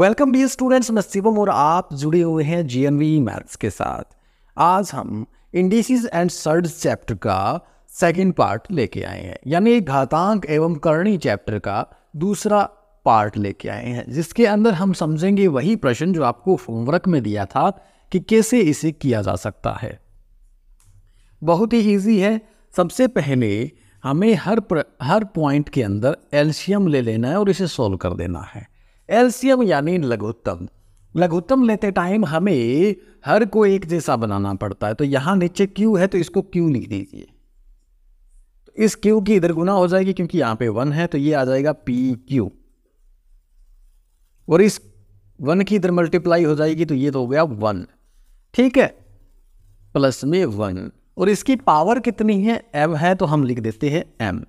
welcome D students मैं शिवम और आप जुड़े हुए हैं जीएनवी मैथ्स के साथ आज हम इंडीसीज एंड सर्ड्स चैप्टर का सेकंड पार्ट लेके आए हैं यानी घातांक एवं करणी चैप्टर का दूसरा पार्ट लेके आए हैं जिसके अंदर हम समझेंगे वही प्रश्न जो आपको होमवर्क में दिया था कि कैसे इसे किया जा सकता है बहुत ही ईजी है सबसे पहले हमें हर हर पॉइंट के अंदर एल्शियम ले लेना है और इसे सॉल्व कर देना है एलसीएम यानी लघुत्तम लघुत्तम लेते टाइम हमें हर को एक जैसा बनाना पड़ता है तो यहां नीचे क्यू है तो इसको क्यू लिख दीजिए तो इस क्यू की इधर गुना हो जाएगी क्योंकि यहां पे वन है तो ये आ जाएगा पी क्यू और इस वन की इधर मल्टीप्लाई हो जाएगी तो ये तो हो गया वन ठीक है प्लस में वन और इसकी पावर कितनी है एम है तो हम लिख देते हैं एम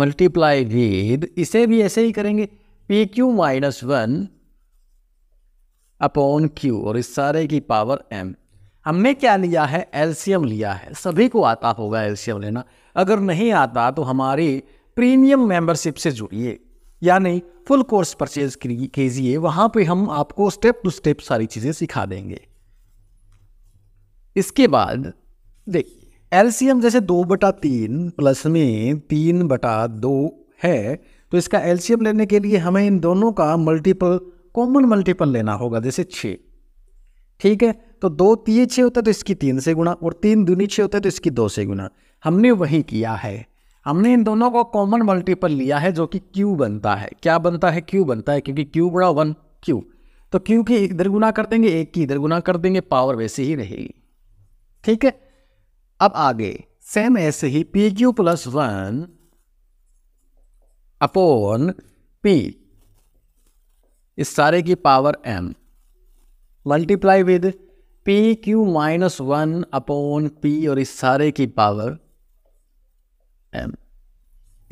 मल्टीप्लाई विद इसे भी ऐसे ही करेंगे p q minus one upon q और इस सारे की पावर एम हमने क्या लिया है एल्शियम लिया है सभी को आता होगा एल्शियम लेना अगर नहीं आता तो हमारी प्रीमियम मेंबरशिप से जुड़िए यानी फुल कोर्स परचेज कीजिए वहाँ पे हम आपको स्टेप टू स्टेप सारी चीज़ें सिखा देंगे इसके बाद देखिए एलसीएम जैसे दो बटा तीन प्लस में तीन बटा दो है तो इसका एलसीएम लेने के लिए हमें इन दोनों का मल्टीपल कॉमन मल्टीपल लेना होगा जैसे छ ठीक है तो दो तीन छः होता है तो इसकी तीन से गुणा और तीन दूनी छः होता है तो इसकी दो से गुणा हमने वही किया है हमने इन दोनों को कॉमन मल्टीपल लिया है जो कि क्यू बनता है क्या बनता है क्यू बनता है क्योंकि क्यू बड़ा वन क्यू तो क्यू की इधर गुना कर देंगे एक की इधर गुना कर देंगे पावर वैसे ही रहेगी ठीक है अब आगे सेम ऐसे ही p q plus one upon p इस सारे की power m multiply with p q minus one upon p और इस सारे की पावर एम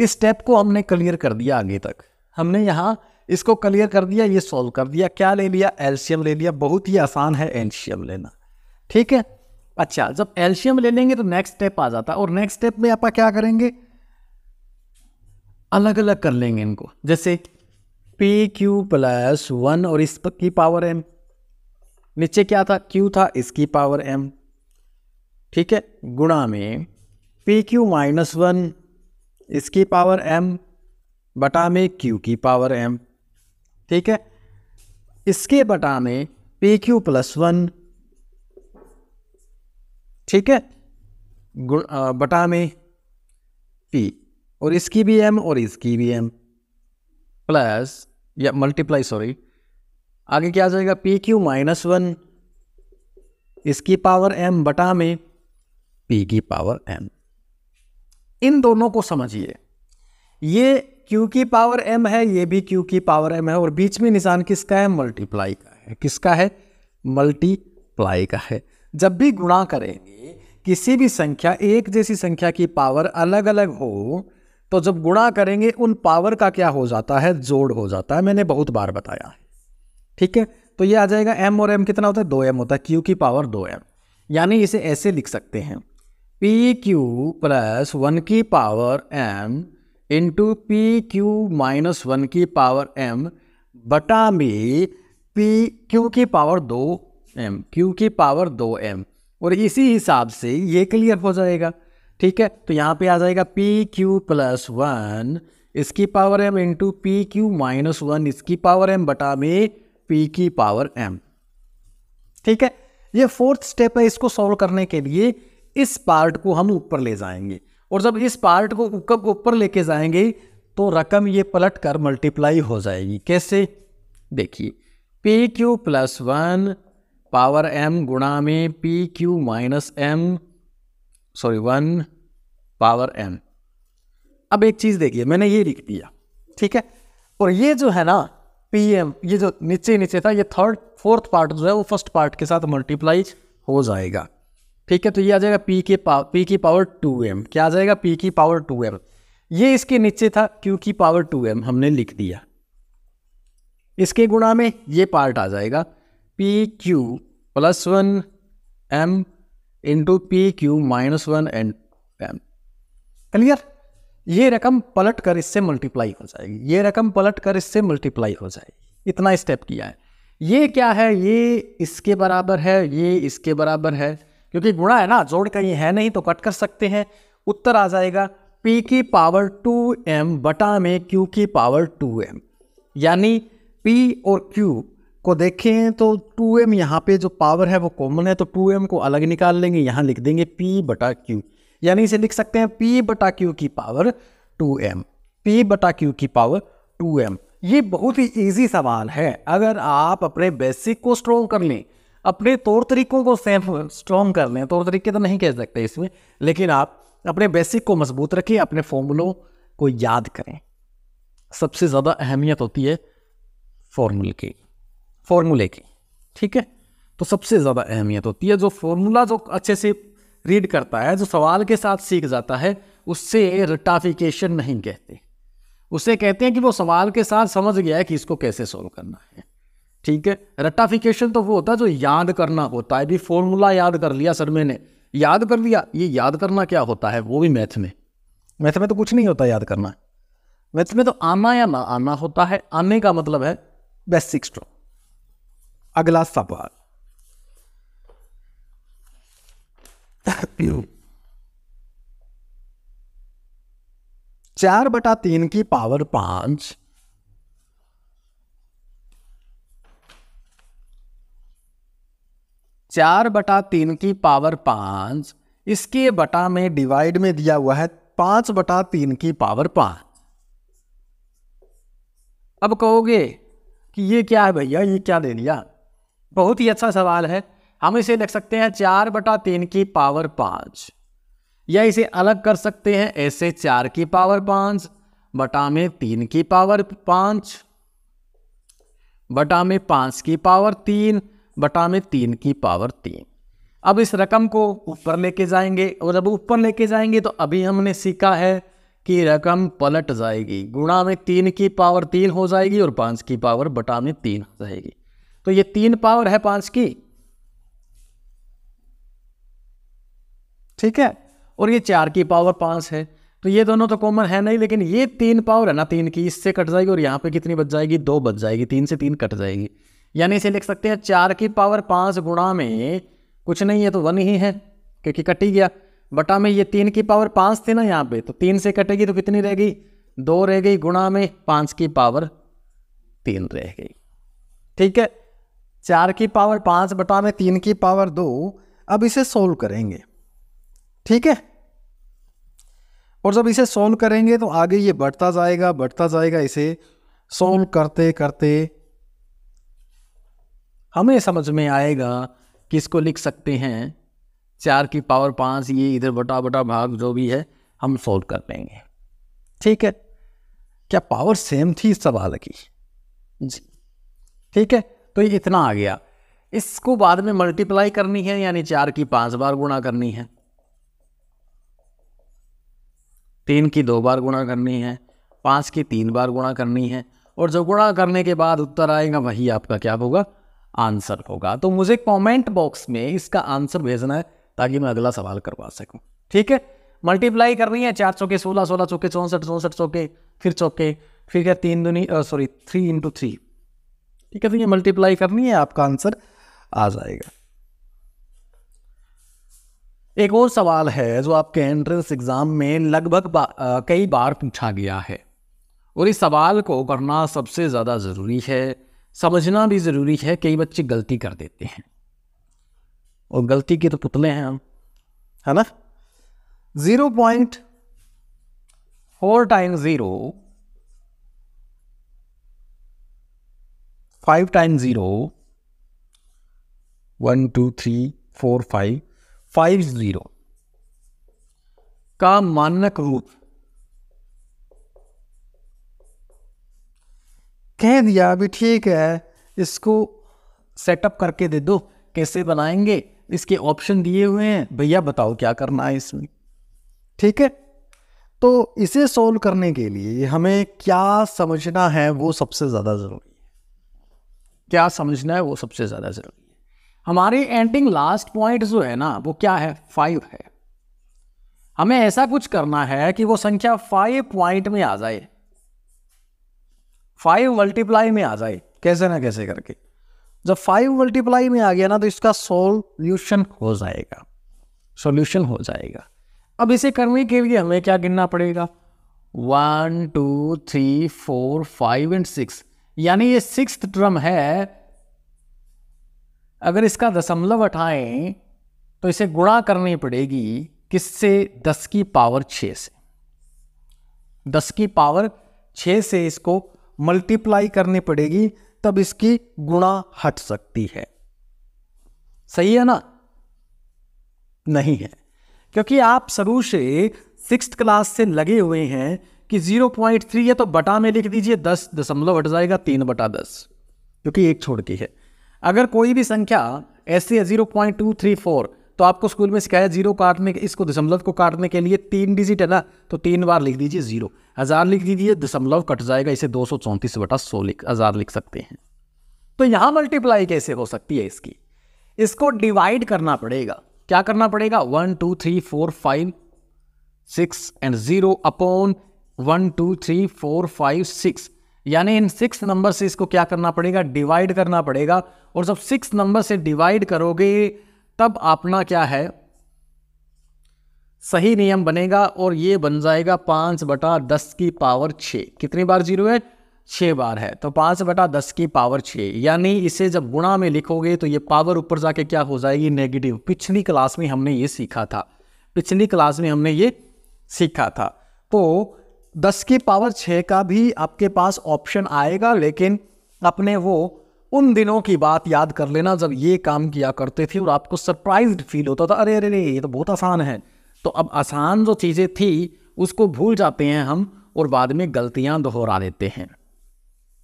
इस स्टेप को हमने क्लियर कर दिया आगे तक हमने यहां इसको क्लियर कर दिया ये सॉल्व कर दिया क्या ले लिया एल्शियम ले लिया बहुत ही आसान है एल्शियम लेना ठीक है अच्छा जब एल्शियम ले लेंगे तो नेक्स्ट स्टेप आ जाता है और नेक्स्ट स्टेप में आप क्या करेंगे अलग अलग कर लेंगे इनको जैसे पी क्यू प्लस वन और इस की पावर एम नीचे क्या था क्यू था इसकी पावर एम ठीक है गुणा में पी क्यू माइनस वन इसकी पावर एम बटा में क्यू की पावर एम ठीक है इसके बटा में पी क्यू प्लस वन ठीक है बटा में पी और इसकी भी एम और इसकी भी एम प्लस या मल्टीप्लाई सॉरी आगे क्या आ जाएगा पी क्यू माइनस वन इसकी पावर एम बटा में पी की पावर एम इन दोनों को समझिए ये क्यू की पावर एम है ये भी क्यू की पावर एम है और बीच में निशान किसका है मल्टीप्लाई का है किसका है मल्टीप्लाई का है जब भी गुणा करेंगे किसी भी संख्या एक जैसी संख्या की पावर अलग अलग हो तो जब गुणा करेंगे उन पावर का क्या हो जाता है जोड़ हो जाता है मैंने बहुत बार बताया है ठीक है तो ये आ जाएगा एम और एम कितना होता है दो एम होता है क्यू की पावर दो एम यानी इसे ऐसे लिख सकते हैं पी क्यू प्लस वन की power m into p q minus one की पावर एम बटा में पी क्यू की पावर दो एम क्यू की पावर दो एम और इसी हिसाब से ये क्लियर हो जाएगा ठीक है तो यहाँ पे आ जाएगा पी क्यू प्लस वन इसकी power m into p q minus one इसकी पावर एम बटा में पी की पावर एम ठीक है ये फोर्थ स्टेप है इसको सॉल्व करने के लिए इस पार्ट को हम ऊपर ले जाएंगे और जब इस पार्ट को ऊपर लेके जाएंगे तो रकम ये पलट कर मल्टीप्लाई हो जाएगी कैसे देखिए p q plus one power m गुणा में p q minus m sorry one power m अब एक चीज़ देखिए मैंने ये लिख दिया ठीक है और ये जो है ना पी एम ये जो नीचे नीचे था ये थर्ड फोर्थ पार्ट जो है वो फर्स्ट पार्ट के साथ मल्टीप्लाई हो जाएगा ठीक है तो ये आ जाएगा पी के पावर पी की पावर टू एम क्या आ जाएगा पी की पावर टू एम ये इसके नीचे था क्यू की पावर टू एम हमने लिख दिया इसके गुणा में ये पार्ट आ जाएगा p q plus one m into p q minus one and m clear ये रकम पलट कर इससे मल्टीप्लाई हो जाएगी ये रकम पलट कर इससे मल्टीप्लाई हो जाएगी इतना स्टेप किया है ये क्या है ये इसके बराबर है ये इसके बराबर है क्योंकि गुणा है ना जोड़ ये है नहीं तो कट कर सकते हैं उत्तर आ जाएगा p की पावर 2m बटा में q की पावर 2m यानी p और q को देखें तो 2m एम यहाँ पर जो पावर है वो कॉमन है तो 2m को अलग निकाल लेंगे यहाँ लिख देंगे p बटा क्यू यानी इसे लिख सकते हैं p बटा क्यू की पावर 2m एम पी बटा क्यू की पावर 2m ये बहुत ही इजी सवाल है अगर आप अपने बेसिक को स्ट्रॉन्ग कर लें अपने तौर तरीकों को सेफ स्ट्रॉन्ग कर लें तौर तरीके तो नहीं कह सकते इसमें लेकिन आप अपने बेसिक को मजबूत रखें अपने फॉर्मूलों को याद करें सबसे ज़्यादा अहमियत होती है फॉर्मूल की फॉर्मूले की ठीक है तो सबसे ज़्यादा अहमियत होती है जो फॉर्मूला जो अच्छे से रीड करता है जो सवाल के साथ सीख जाता है उससे रटाफिकेशन नहीं कहते उसे कहते हैं कि वो सवाल के साथ समझ गया है कि इसको कैसे सॉल्व करना है ठीक है रटाफिकेशन तो वो होता है जो याद करना होता है भी फॉर्मूला याद कर लिया सर मैंने याद कर लिया ये याद करना क्या होता है वो भी मैथ में मैथ में तो कुछ नहीं होता याद करना मैथ में तो आना या ना आना होता है आने का मतलब है बेसिक स्ट्रोक अगला सवाल चार बटा तीन की पावर पांच चार बटा तीन की पावर पांच इसके बटा में डिवाइड में दिया हुआ है पांच बटा तीन की पावर पांच अब कहोगे कि ये क्या है भैया ये क्या दे दिया बहुत ही अच्छा सवाल है हम इसे लिख सकते हैं चार बटा तीन की पावर पाँच या इसे अलग कर सकते हैं ऐसे चार की पावर पाँच बटा में तीन की पावर पाँच बटा में पाँच की पावर तीन बटा में तीन की पावर तीन अब इस रकम को ऊपर लेके जाएंगे और जब ऊपर लेके जाएंगे तो अभी हमने सीखा है कि रकम पलट जाएगी गुणा में तीन की पावर तीन हो जाएगी और पाँच की पावर बटा में तीन हो जाएगी तो ये तीन पावर है पांच की ठीक है और ये चार की पावर पांच है तो ये दोनों तो कॉमन है नहीं लेकिन ये तीन पावर है ना तीन की इससे कट जाएगी और यहां पे कितनी बच जाएगी दो बच जाएगी तीन से तीन कट जाएगी यानी इसे लिख सकते हैं चार की पावर पांच गुणा में कुछ नहीं है तो वन ही है क्योंकि कट ही गया बटा में ये तीन की पावर पांच थी ना यहाँ पे तो तीन से कटेगी तो कितनी रह गई दो रह गई गुणा में पांच की पावर तीन रह गई ठीक है चार की पावर पाँच बटा में तीन की पावर दो अब इसे सोल्व करेंगे ठीक है और जब इसे सोल्व करेंगे तो आगे ये बढ़ता जाएगा बढ़ता जाएगा इसे सोल्व करते करते हमें समझ में आएगा कि इसको लिख सकते हैं चार की पावर पाँच ये इधर बटा बटा भाग जो भी है हम सोल्व कर पाएंगे ठीक है क्या पावर सेम थी इस सवाल की जी ठीक है तो ये इतना आ गया इसको बाद में मल्टीप्लाई करनी है यानी चार की पांच बार गुणा करनी है तीन की दो बार गुणा करनी है पांच की तीन बार गुणा करनी है और जो गुणा करने के बाद उत्तर आएगा वही आपका क्या होगा आंसर होगा तो मुझे कमेंट बॉक्स में इसका आंसर भेजना है ताकि मैं अगला सवाल करवा सकूं ठीक है मल्टीप्लाई करनी है चार चौके सोलह सोलह चौके चौंसठ चौंसठ चौके फिर चौके फिर क्या तीन दुनी सॉरी थ्री इंटू थ्री ठीक है तो ये मल्टीप्लाई करनी है आपका आंसर आ जाएगा एक और सवाल है जो आपके एंट्रेंस एग्जाम में लगभग बा, कई बार पूछा गया है और इस सवाल को करना सबसे ज़्यादा ज़रूरी है समझना भी ज़रूरी है कई बच्चे गलती कर देते हैं और गलती के तो पुतले हैं हम है ना zero point four time zero five time zero one two three four five five zero का मानक रूप कह दिया अभी ठीक है इसको सेटअप करके दे दो कैसे बनाएंगे इसके ऑप्शन दिए हुए हैं भैया बताओ क्या करना है इसमें ठीक है तो इसे सोल्व करने के लिए हमें क्या समझना है वो सबसे ज़्यादा ज़रूरी क्या समझना है वो सबसे ज़्यादा ज़रूरी है हमारी एंडिंग लास्ट पॉइंट जो है ना वो क्या है फाइव है हमें ऐसा कुछ करना है कि वो संख्या फाइव पॉइंट में आ जाए फाइव मल्टीप्लाई में आ जाए कैसे ना कैसे करके जब फाइव मल्टीप्लाई में आ गया ना तो इसका सॉल्यूशन हो जाएगा सॉल्यूशन हो जाएगा अब इसे करने के लिए हमें क्या गिनना पड़ेगा one two three four five and six यानी ये सिक्स ड्रम है अगर इसका दशमलव हटाएं तो इसे गुणा करनी पड़ेगी किससे दस की पावर छ से दस की पावर छ से इसको मल्टीप्लाई करनी पड़ेगी तब इसकी गुणा हट सकती है सही है ना नहीं है क्योंकि आप शुरू से सिक्स क्लास से लगे हुए हैं कि जीरो पॉइंट थ्री है तो बटा में लिख दीजिए दस दशमलव बट जाएगा तीन बटा दस क्योंकि एक छोड़ की है अगर कोई भी संख्या ऐसी है जीरो तो आपको स्कूल में सिखाया जीरो काटने इसको दशमलव को काटने के लिए तीन डिजिट है ना तो तीन बार लिख दीजिए जीरो हज़ार लिख दीजिए दशमलव कट जाएगा इसे दो सौ चौंतीस बटा सौ लिख हज़ार लिख सकते हैं तो यहाँ मल्टीप्लाई कैसे हो सकती है इसकी इसको डिवाइड करना पड़ेगा क्या करना पड़ेगा one two three four five six and zero upon one two three four five six यानी इन सिक्स नंबर से इसको क्या करना पड़ेगा डिवाइड करना पड़ेगा और जब सिक्स नंबर से डिवाइड करोगे तब अपना क्या है सही नियम बनेगा और ये बन जाएगा पाँच बटा दस की पावर छः कितनी बार जीरो है छः बार है तो पाँच बटा दस की पावर छः यानी इसे जब गुणा में लिखोगे तो ये पावर ऊपर जाके क्या हो जाएगी नेगेटिव पिछली क्लास में हमने ये सीखा था पिछली क्लास में हमने ये सीखा था तो दस की पावर छः का भी आपके पास ऑप्शन आएगा लेकिन अपने वो उन दिनों की बात याद कर लेना जब ये काम किया करते थे और आपको सरप्राइज फील होता था अरे अरे अरे ये तो बहुत आसान है तो अब आसान जो चीज़ें थी उसको भूल जाते हैं हम और बाद में गलतियां दोहरा देते हैं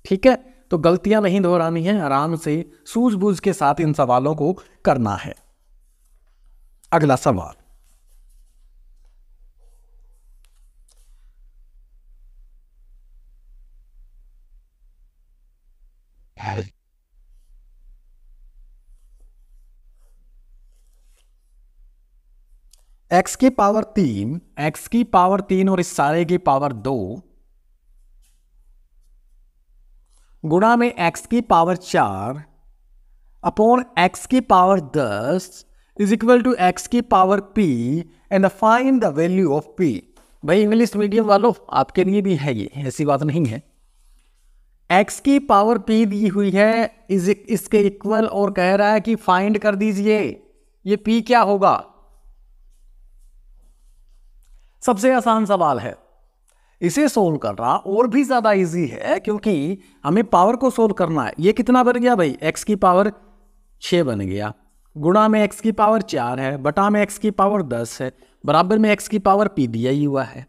ठीक है तो गलतियां नहीं दोहरानी है आराम से सूझबूझ के साथ इन सवालों को करना है अगला सवाल एक्स की पावर तीन एक्स की पावर तीन और इस सारे की पावर दो गुणा में एक्स की पावर चार अपॉन एक्स की पावर दस इज इक्वल टू एक्स की power p and find the value of p भाई इंग्लिश मीडियम वालों आपके लिए भी है ये ऐसी बात नहीं है एक्स की पावर पी दी हुई है इज इसके इक्वल और कह रहा है कि फाइंड कर दीजिए ये पी क्या होगा सबसे आसान सवाल है इसे सोल्व करना और भी ज़्यादा इजी है क्योंकि हमें पावर को सोल्व करना है ये कितना बन गया भाई एक्स की पावर छ बन गया गुणा में एक्स की पावर चार है बटा में एक्स की पावर दस है बराबर में एक्स की पावर पी दिया ही हुआ है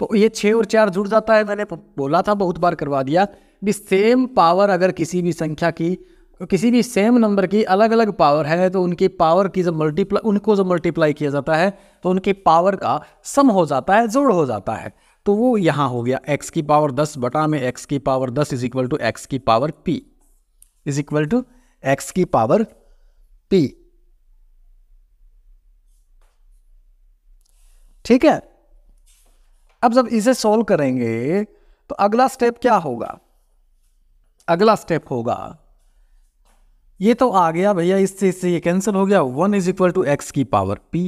तो ये छः और चार जुड़ जाता है मैंने बोला था बहुत बार करवा दिया भी सेम पावर अगर किसी भी संख्या की तो किसी भी सेम नंबर की अलग अलग पावर है तो उनकी पावर की जब मल्टीप्लाई उनको जब मल्टीप्लाई किया जाता है तो उनकी पावर का सम हो जाता है जोड़ हो जाता है तो वो यहाँ हो गया x की पावर 10 बटा में x की power 10 is equal to x की power p is equal to x की पावर p ठीक है अब जब इसे सॉल्व करेंगे तो अगला स्टेप क्या होगा अगला स्टेप होगा ये तो आ गया भैया इससे इससे ये कैंसिल हो गया one is equal to x की पावर पी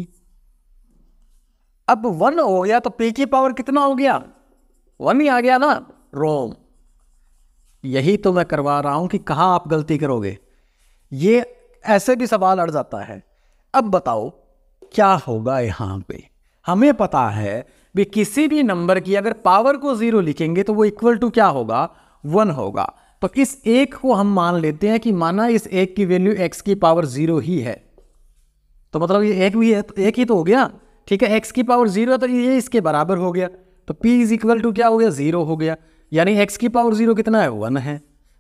अब वन हो गया तो पी की पावर कितना हो गया वन ही आ गया ना रोम यही तो मैं करवा रहा हूं कि कहा आप गलती करोगे ये ऐसे भी सवाल अड़ जाता है अब बताओ क्या होगा यहां पे हमें पता है भी किसी भी नंबर की अगर पावर को ज़ीरो लिखेंगे तो वो इक्वल टू क्या होगा वन होगा तो इस एक को हम मान लेते हैं कि माना इस एक की वैल्यू एक्स की पावर जीरो ही है तो मतलब ये एक भी है तो एक ही तो हो गया ठीक है एक्स की पावर जीरो है तो ये इसके बराबर हो गया तो पी इज इक्वल टू क्या हो गया जीरो हो गया यानी एक्स की पावर जीरो कितना है वन है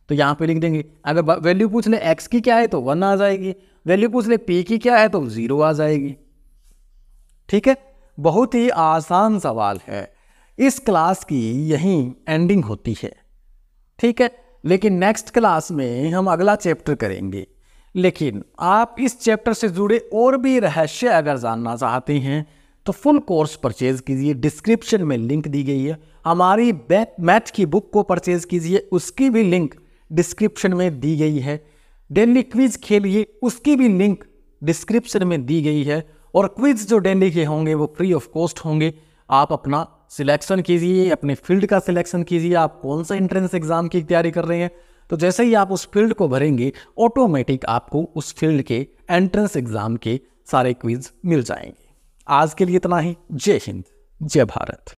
तो यहाँ पे लिख देंगे अगर वैल्यू पूछ ले एक्स की क्या है तो वन आ जाएगी वैल्यू पूछ ले पी की क्या है तो जीरो आ जाएगी ठीक है बहुत ही आसान सवाल है इस क्लास की यहीं एंडिंग होती है ठीक है लेकिन नेक्स्ट क्लास में हम अगला चैप्टर करेंगे लेकिन आप इस चैप्टर से जुड़े और भी रहस्य अगर जानना चाहते हैं तो फुल कोर्स परचेज कीजिए डिस्क्रिप्शन में लिंक दी गई है हमारी मैथ की बुक को परचेज कीजिए उसकी भी लिंक डिस्क्रिप्शन में दी गई है डेली क्विज खेलिए उसकी भी लिंक डिस्क्रिप्शन में दी गई है और क्विज जो डेली के होंगे वो फ्री ऑफ कॉस्ट होंगे आप अपना सिलेक्शन कीजिए अपने फील्ड का सिलेक्शन कीजिए आप कौन सा एंट्रेंस एग्ज़ाम की तैयारी कर रहे हैं तो जैसे ही आप उस फील्ड को भरेंगे ऑटोमेटिक आपको उस फील्ड के एंट्रेंस एग्ज़ाम के सारे क्विज मिल जाएंगे आज के लिए इतना ही जय हिंद जय भारत